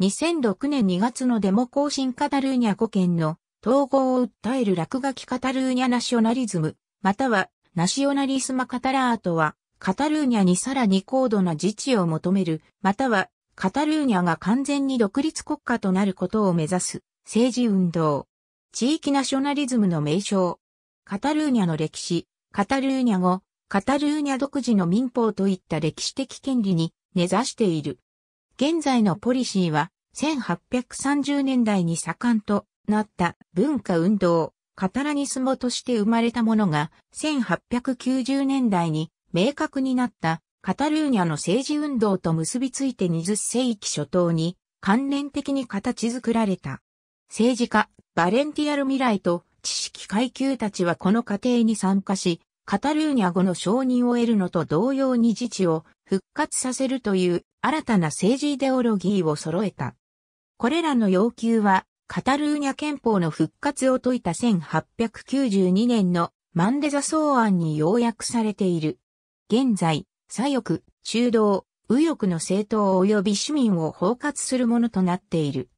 2006年2月のデモ行進カタルーニャ5県の統合を訴える落書きカタルーニャナショナリズム、またはナショナリスマカタラートは、カタルーニャにさらに高度な自治を求める、またはカタルーニャが完全に独立国家となることを目指す政治運動。地域ナショナリズムの名称。カタルーニャの歴史、カタルーニャ語、カタルーニャ独自の民法といった歴史的権利に根ざしている。現在のポリシーは、1830年代に盛んとなった文化運動、カタラニスモとして生まれたものが、1890年代に明確になったカタルーニャの政治運動と結びついて20世紀初頭に関連的に形作られた。政治家、バレンティアル・ミライと知識階級たちはこの過程に参加し、カタルーニャ語の承認を得るのと同様に自治を復活させるという新たな政治イデオロギーを揃えた。これらの要求は、カタルーニャ憲法の復活を説いた1892年のマンデザ草案に要約されている。現在、左翼、中道、右翼の政党及び市民を包括するものとなっている。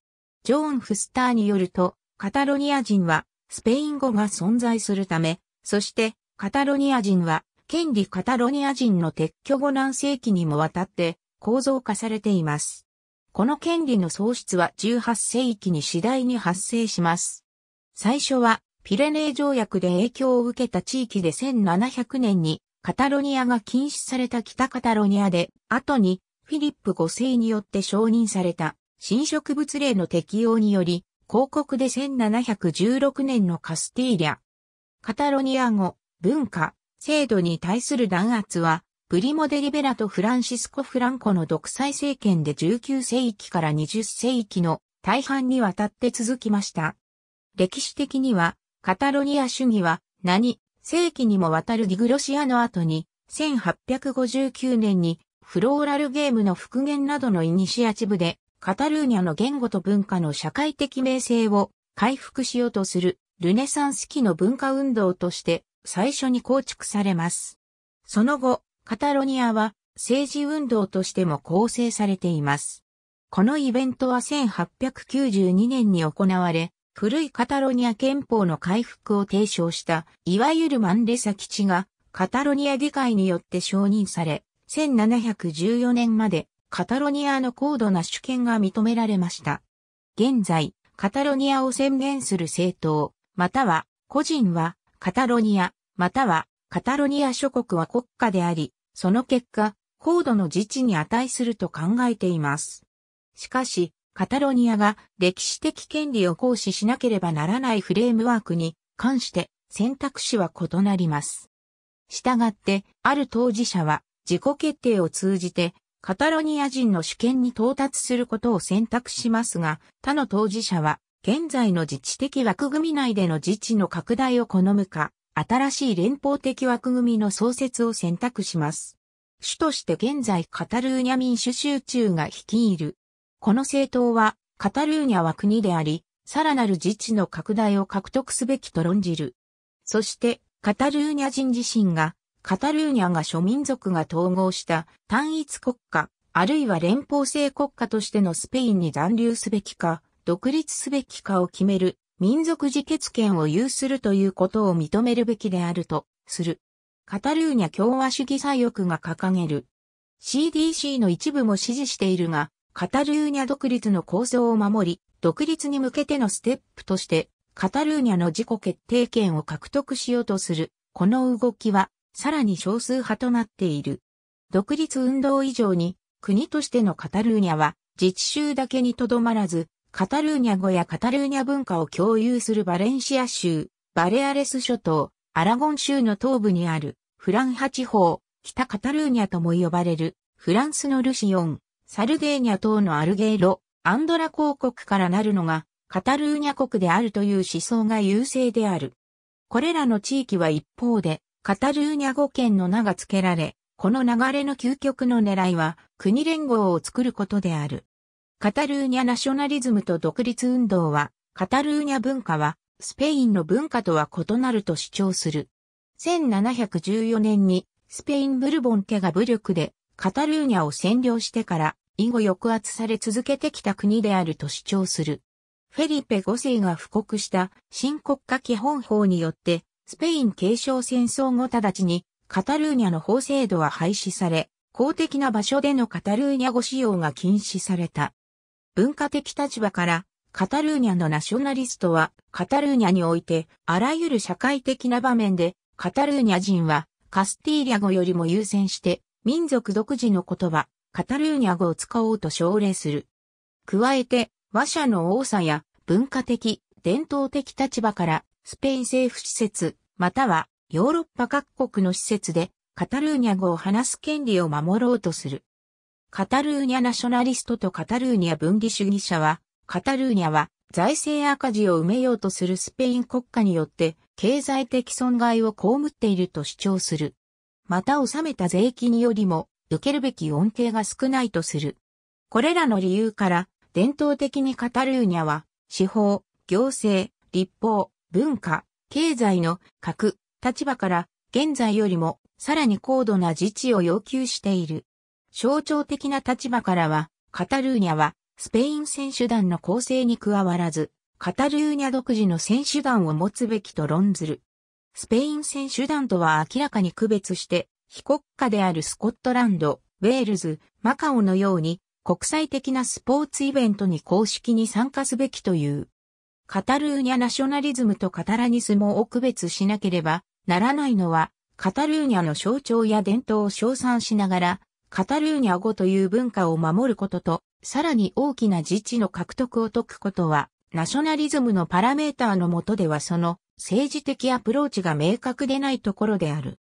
ジョーン・フスターによると、カタロニア人はスペイン語が存在するため、そしてカタロニア人は権利カタロニア人の撤去後何世紀にもわたって構造化されています。この権利の喪失は18世紀に次第に発生します。最初はピレネー条約で影響を受けた地域で1700年にカタロニアが禁止された北カタロニアで、後にフィリップ5世によって承認された新植物例の適用により、広告で1716年のカスティーリャ。カタロニア語、文化、制度に対する弾圧はプリモ・デ・リベラとフランシスコ・フランコの独裁政権で19世紀から20世紀の大半にわたって続きました。歴史的には、カタロニア主義は何世紀にもわたるディグロシアの後に、1859年にフローラルゲームの復元などのイニシアチブで、カタルーニャの言語と文化の社会的名声を回復しようとするルネサンス期の文化運動として最初に構築されます。その後、カタロニアは政治運動としても構成されています。このイベントは1892年に行われ、古いカタロニア憲法の回復を提唱した、いわゆるマンレサ基地が、カタロニア議会によって承認され、1714年までカタロニアの高度な主権が認められました。現在、カタロニアを宣言する政党、または個人はカタロニア、またはカタロニア諸国は国家であり、その結果、高度の自治に値すると考えています。しかし、カタロニアが歴史的権利を行使しなければならないフレームワークに関して選択肢は異なります。したがって、ある当事者は自己決定を通じてカタロニア人の主権に到達することを選択しますが、他の当事者は現在の自治的枠組み内での自治の拡大を好むか、新しい連邦的枠組みの創設を選択します。主として現在カタルーニャ民主集中が率いる。この政党は、カタルーニャは国であり、さらなる自治の拡大を獲得すべきと論じる。そして、カタルーニャ人自身が、カタルーニャが諸民族が統合した単一国家、あるいは連邦制国家としてのスペインに残留すべきか、独立すべきかを決める民族自決権を有するということを認めるべきであると、する。カタルーニャ共和主義左翼が掲げる。CDC の一部も支持しているが、カタルーニャ独立の構想を守り、独立に向けてのステップとして、カタルーニャの自己決定権を獲得しようとする、この動きは、さらに少数派となっている。独立運動以上に、国としてのカタルーニャは、自治州だけにとどまらず、カタルーニャ語やカタルーニャ文化を共有するバレンシア州、バレアレス諸島、アラゴン州の東部にあるフランハ地方、北カタルーニャとも呼ばれるフランスのルシオン、サルゲーニャ等のアルゲーロ、アンドラ公国からなるのがカタルーニャ国であるという思想が優勢である。これらの地域は一方でカタルーニャ語圏の名が付けられ、この流れの究極の狙いは国連合を作ることである。カタルーニャナショナリズムと独立運動は、カタルーニャ文化は、スペインの文化とは異なると主張する。1714年に、スペインブルボン家が武力で、カタルーニャを占領してから、以後抑圧され続けてきた国であると主張する。フェリペ5世が布告した新国家基本法によって、スペイン継承戦争後直ちに、カタルーニャの法制度は廃止され、公的な場所でのカタルーニャ語使用が禁止された。文化的立場から、カタルーニャのナショナリストは、カタルーニャにおいて、あらゆる社会的な場面で、カタルーニャ人は、カスティーリャ語よりも優先して、民族独自の言葉、カタルーニャ語を使おうと奨励する。加えて、話者の多さや、文化的、伝統的立場から、スペイン政府施設、または、ヨーロッパ各国の施設で、カタルーニャ語を話す権利を守ろうとする。カタルーニャナショナリストとカタルーニャ分離主義者は、カタルーニャは財政赤字を埋めようとするスペイン国家によって経済的損害を被っていると主張する。また納めた税金よりも受けるべき恩恵が少ないとする。これらの理由から、伝統的にカタルーニャは、司法、行政、立法、文化、経済の各立場から現在よりもさらに高度な自治を要求している。象徴的な立場からは、カタルーニャはスペイン選手団の構成に加わらず、カタルーニャ独自の選手団を持つべきと論ずる。スペイン選手団とは明らかに区別して、非国家であるスコットランド、ウェールズ、マカオのように国際的なスポーツイベントに公式に参加すべきという。カタルーニャナショナリズムとカタラニスモを区別しなければならないのは、カタルーニャの象徴や伝統を称賛しながら、カタルーニャ語という文化を守ることと、さらに大きな自治の獲得を解くことは、ナショナリズムのパラメーターの下ではその政治的アプローチが明確でないところである。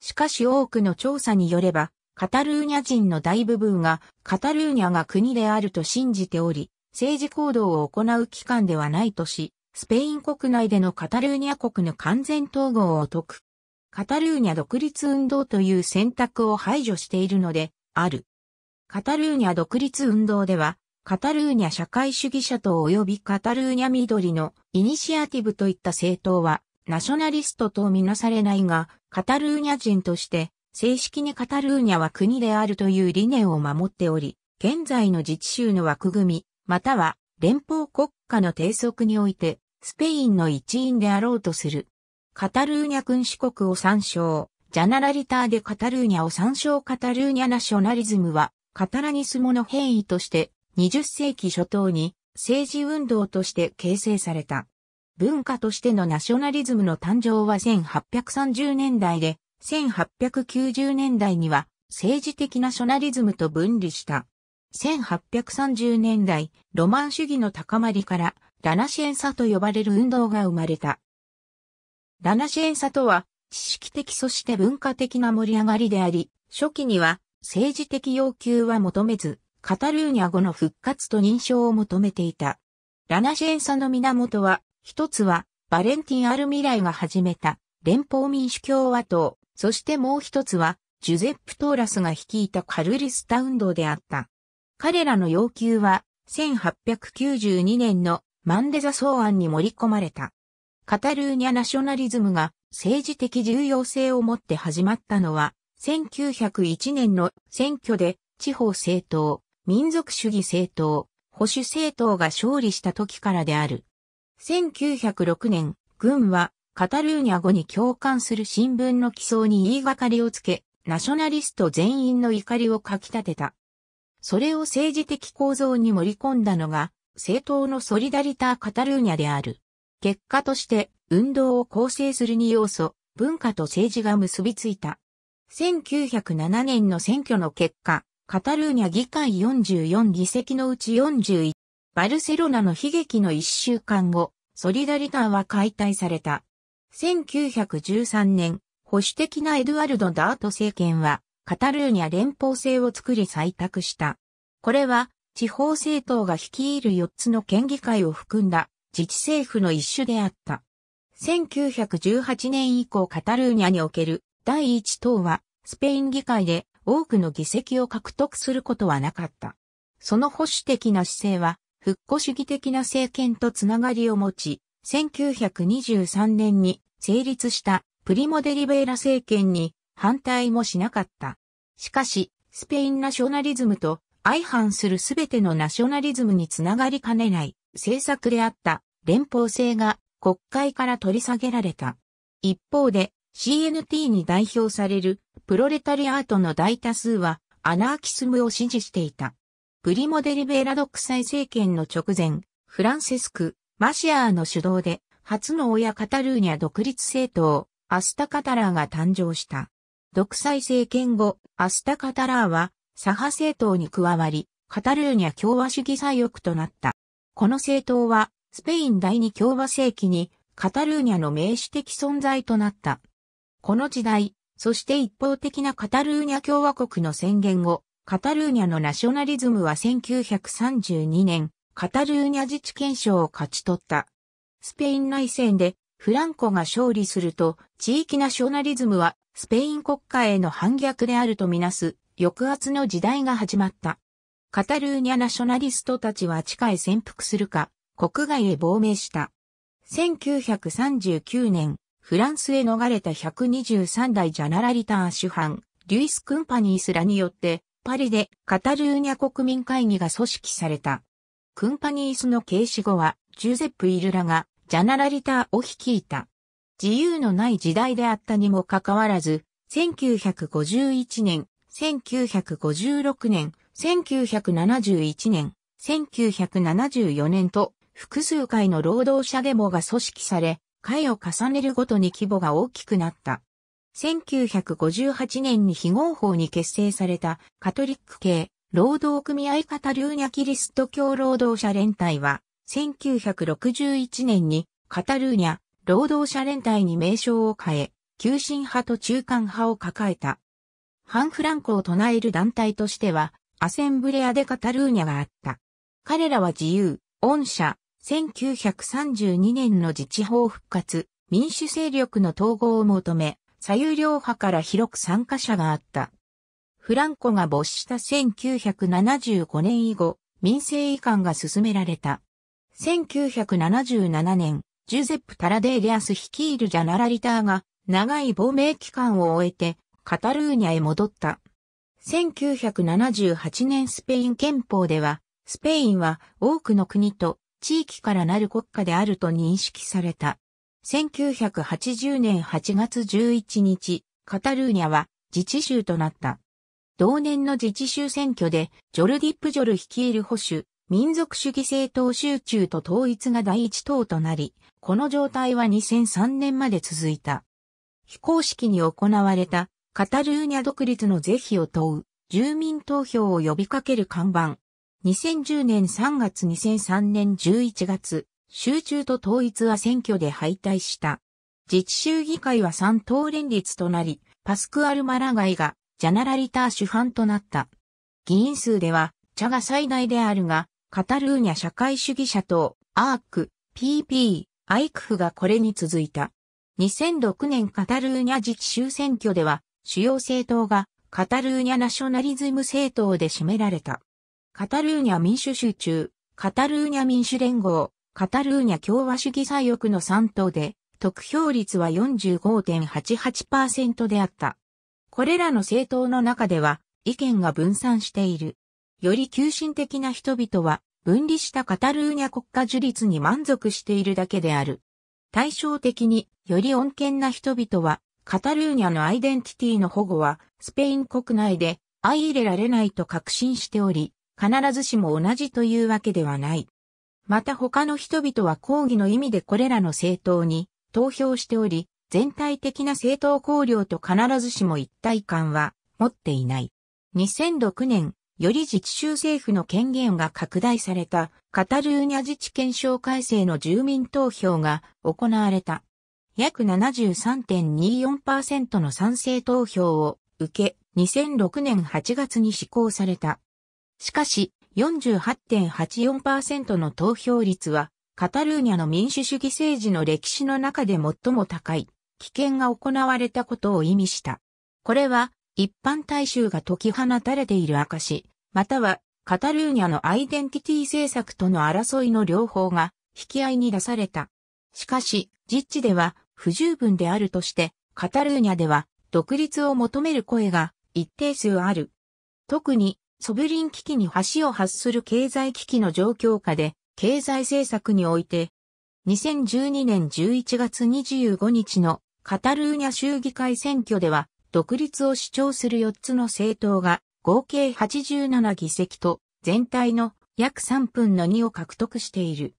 しかし多くの調査によれば、カタルーニャ人の大部分がカタルーニャが国であると信じており、政治行動を行う機関ではないとし、スペイン国内でのカタルーニャ国の完全統合を解くカタルーニャ独立運動という選択を排除しているので、ある。カタルーニャ独立運動では、カタルーニャ社会主義者と及びカタルーニャ緑のイニシアティブといった政党は、ナショナリストとみなされないが、カタルーニャ人として、正式にカタルーニャは国であるという理念を守っており、現在の自治州の枠組み、または連邦国家の定則において、スペインの一員であろうとする。カタルーニャ君主国を参照、ジャナラリターでカタルーニャを参照カタルーニャナショナリズムは、カタラニスモの変異として、20世紀初頭に政治運動として形成された。文化としてのナショナリズムの誕生は1830年代で、1890年代には政治的ナショナリズムと分離した。1830年代、ロマン主義の高まりから、ラナシエンサと呼ばれる運動が生まれた。ラナシエンサとは、知識的そして文化的な盛り上がりであり、初期には政治的要求は求めず、カタルーニャ語の復活と認証を求めていた。ラナシエンサの源は、一つは、バレンティン・アルミライが始めた、連邦民主共和党、そしてもう一つは、ジュゼップ・トーラスが率いたカルリスタ運動であった。彼らの要求は、1892年のマンデザ草案に盛り込まれた。カタルーニャナショナリズムが政治的重要性を持って始まったのは、1901年の選挙で地方政党、民族主義政党、保守政党が勝利した時からである。1906年、軍はカタルーニャ語に共感する新聞の起草に言いがかりをつけ、ナショナリスト全員の怒りをかき立てた。それを政治的構造に盛り込んだのが、政党のソリダリター・カタルーニャである。結果として運動を構成する2要素、文化と政治が結びついた。1907年の選挙の結果、カタルーニャ議会44議席のうち41、バルセロナの悲劇の1週間後、ソリダリターは解体された。1913年、保守的なエドワルド・ダート政権は、カタルーニャ連邦制を作り採択した。これは、地方政党が率いる4つの県議会を含んだ自治政府の一種であった。1918年以降カタルーニャにおける第一党はスペイン議会で多くの議席を獲得することはなかった。その保守的な姿勢は復古主義的な政権とつながりを持ち、1923年に成立したプリモデリベーラ政権に反対もしなかった。しかし、スペインナショナリズムと相反するすべてのナショナリズムにつながりかねない政策であった連邦制が国会から取り下げられた。一方で CNT に代表されるプロレタリアートの大多数はアナーキスムを支持していた。プリモデリベラ独裁政権の直前、フランセスク・マシアーの主導で初の親カタルーニャ独立政党、アスタカタラーが誕生した。独裁政権後、アスタカタラーは左派政党に加わり、カタルーニャ共和主義左翼となった。この政党は、スペイン第二共和世紀に、カタルーニャの名詞的存在となった。この時代、そして一方的なカタルーニャ共和国の宣言後、カタルーニャのナショナリズムは1932年、カタルーニャ自治憲章を勝ち取った。スペイン内戦でフランコが勝利すると、地域ナショナリズムはスペイン国家への反逆であるとみなす抑圧の時代が始まった。カタルーニャナショナリストたちは地下へ潜伏するか、国外へ亡命した。1939年、フランスへ逃れた123代ジャナラリター主犯、リュイス・クンパニースらによって、パリでカタルーニャ国民会議が組織された。クンパニースの軽視後は、ジュゼップ・イルラが、ジャナラリターを率いた。自由のない時代であったにもかかわらず、1951年、1956年、1971年、1974年と複数回の労働者デモが組織され、回を重ねるごとに規模が大きくなった。1958年に非合法に結成されたカトリック系労働組合カタルーニャキリスト教労働者連帯は、1961年にカタルーニャ労働者連帯に名称を変え、急進派と中間派を抱えた。ハンフランコを唱える団体としては、アセンブレア・デ・カタルーニャがあった。彼らは自由、恩赦、1932年の自治法復活、民主勢力の統合を求め、左右両派から広く参加者があった。フランコが没した1975年以後、民政移管が進められた。1977年、ジュゼップ・タラデーリアス率いるジャナラリターが長い亡命期間を終えてカタルーニャへ戻った。1978年スペイン憲法では、スペインは多くの国と地域からなる国家であると認識された。1980年8月11日、カタルーニャは自治州となった。同年の自治州選挙で、ジョルディ・ップジョル率いる保守、民族主義政党集中と統一が第一党となり、この状態は2003年まで続いた。非公式に行われたカタルーニャ独立の是非を問う、住民投票を呼びかける看板。2010年3月2003年11月、集中と統一は選挙で敗退した。自治州議会は3党連立となり、パスクアル・マラガイがジャナラリター主犯となった。議員数では、茶が最大であるが、カタルーニャ社会主義者党、アーク、PP、アイクフがこれに続いた。2006年カタルーニャ自治州選挙では、主要政党がカタルーニャナショナリズム政党で占められた。カタルーニャ民主集中、カタルーニャ民主連合、カタルーニャ共和主義左翼の3党で、得票率は45.88%であった。これらの政党の中では意見が分散している。より急進的な人々は分離したカタルーニャ国家樹立に満足しているだけである。対照的により穏健な人々はカタルーニャのアイデンティティの保護は、スペイン国内で相入れられないと確信しており、必ずしも同じというわけではない。また他の人々は抗議の意味でこれらの政党に投票しており、全体的な政党考慮と必ずしも一体感は持っていない。2006年、より自治州政府の権限が拡大されたカタルーニャ自治憲章改正の住民投票が行われた。約73.24%の賛成投票を受け、2006年8月に施行された。しかし、48.84%の投票率は、カタルーニャの民主主義政治の歴史の中で最も高い、危険が行われたことを意味した。これは、一般大衆が解き放たれている証、または、カタルーニャのアイデンティティ政策との争いの両方が、引き合いに出された。しかし、実地では、不十分であるとして、カタルーニャでは独立を求める声が一定数ある。特にソブリン危機に橋を発する経済危機の状況下で、経済政策において、2012年11月25日のカタルーニャ州議会選挙では、独立を主張する4つの政党が合計87議席と全体の約3分の2を獲得している。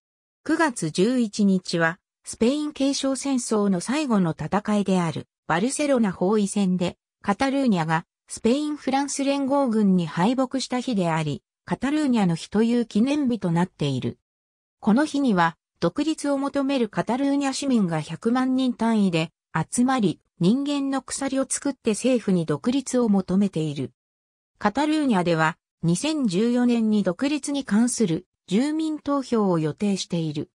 9月11日はスペイン継承戦争の最後の戦いであるバルセロナ包囲戦でカタルーニャがスペインフランス連合軍に敗北した日であり、カタルーニャの日という記念日となっている。この日には独立を求めるカタルーニャ市民が100万人単位で集まり人間の鎖を作って政府に独立を求めている。カタルーニャでは2014年に独立に関する住民投票を予定している。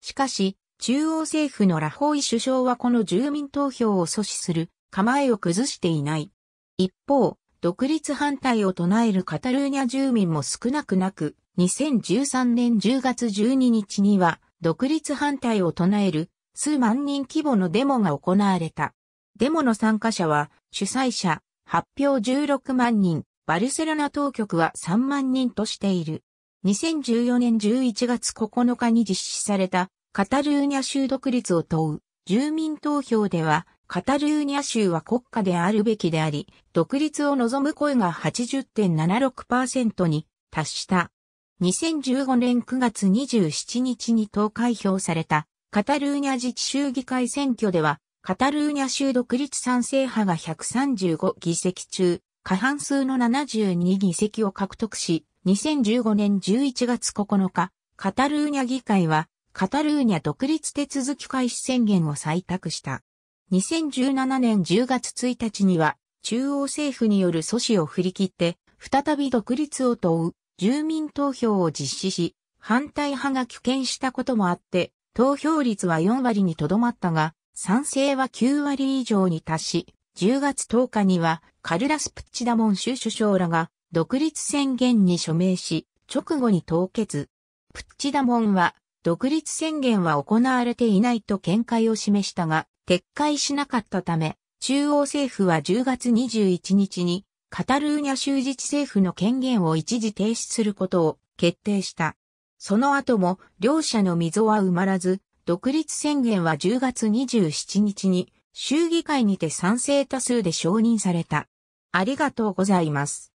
しかし、中央政府のラホイ首相はこの住民投票を阻止する構えを崩していない。一方、独立反対を唱えるカタルーニャ住民も少なくなく、2013年10月12日には、独立反対を唱える数万人規模のデモが行われた。デモの参加者は、主催者、発表16万人、バルセロナ当局は3万人としている。2014年11月9日に実施されたカタルーニャ州独立を問う住民投票では、カタルーニャ州は国家であるべきであり、独立を望む声が80.76%に達した。2015年9月27日に投開票されたカタルーニャ自治州議会選挙では、カタルーニャ州独立賛成派が135議席中、過半数の72議席を獲得し、2015年11月9日、カタルーニャ議会はカタルーニャ独立手続き開始宣言を採択した。2017年10月1日には、中央政府による阻止を振り切って、再び独立を問う住民投票を実施し、反対派が棄権したこともあって、投票率は4割にとどまったが、賛成は9割以上に達し、10月10日にはカルラス・プッチダモン州首相らが独立宣言に署名し、直後に凍結。プッチダモンは独立宣言は行われていないと見解を示したが、撤回しなかったため、中央政府は10月21日に、カタルーニャ州自治政府の権限を一時停止することを決定した。その後も、両者の溝は埋まらず、独立宣言は10月27日に、州議会にて賛成多数で承認された。ありがとうございます。